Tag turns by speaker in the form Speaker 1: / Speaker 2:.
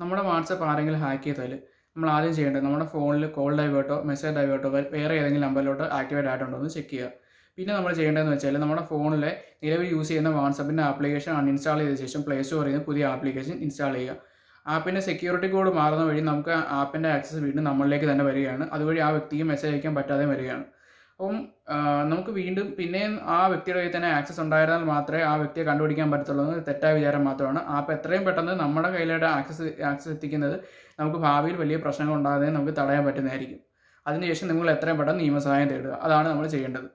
Speaker 1: നമ്മുടെ വാട്സപ്പ് ആരെങ്കിലും ഹാക്ക് ചെയ്താൽ നമ്മൾ ആദ്യം ചെയ്യേണ്ടത് നമ്മുടെ ഫോണിൽ കോൾ ഡൈവേർട്ടോ മെസ്സേജ് ഡൈവേർട്ടോ വേറെ ഏതെങ്കിലും നമ്പറിലോട്ട് ആക്ടിവേറ്റ് ആയിട്ടുണ്ടോ എന്ന് ചെക്ക് ചെയ്യുക പിന്നെ നമ്മൾ ചെയ്യേണ്ടതെന്ന് വെച്ചാൽ നമ്മുടെ ഫോണിലെ നിലവിൽ യൂസ് ചെയ്യുന്ന വാട്സപ്പിൻ്റെ ആപ്ലിക്കേഷൻ അൺഇൻസ്റ്റാൾ ചെയ്ത ശേഷം പ്ലേ സ്റ്റോറിൽ നിന്ന് പുതിയ ആപ്ലിക്കേഷൻ ഇൻസ്റ്റാൾ ചെയ്യുക ആപ്പിൻ്റെ സെക്യൂരിറ്റി കോഡ് മാറുന്ന വഴി നമുക്ക് ആപ്പിൻ്റെ ആക്സസ് വീണ്ടും നമ്മളിലേക്ക് തന്നെ വരികയാണ് അതുവഴി ആ വ്യക്തിക്ക് മെസ്സേജ് അയക്കാൻ പറ്റാതെ വരികയാണ് അപ്പം നമുക്ക് വീണ്ടും പിന്നെയും ആ വ്യക്തിയുടെ കയ്യിൽ തന്നെ ആക്സസ് ഉണ്ടായിരുന്നാൽ മാത്രമേ ആ വ്യക്തിയെ കണ്ടുപിടിക്കാൻ പറ്റത്തുള്ളൂ എന്ന് തെറ്റായ വിചാരം മാത്രമാണ് അപ്പോൾ എത്രയും പെട്ടെന്ന് നമ്മുടെ കയ്യിലൂടെ ആക്സസ് ആക്സസ് എത്തിക്കുന്നത് നമുക്ക് ഭാവിയിൽ വലിയ പ്രശ്നങ്ങൾ ഉണ്ടാകുന്നതിന് നമുക്ക് തടയാൻ പറ്റുന്നതായിരിക്കും അതിനുശേഷം നിങ്ങൾ എത്രയും പെട്ടെന്ന് നിയമസഹായം തേടുക അതാണ് നമ്മൾ ചെയ്യേണ്ടത്